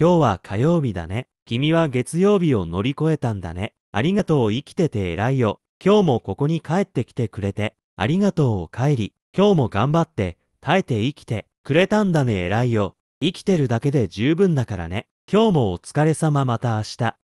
今日は火曜日だね。君は月曜日を乗り越えたんだね。ありがとう生きてて偉いよ。今日もここに帰ってきてくれて。ありがとうお帰り。今日も頑張って、耐えて生きてくれたんだね偉いよ。生きてるだけで十分だからね。今日もお疲れ様また明日。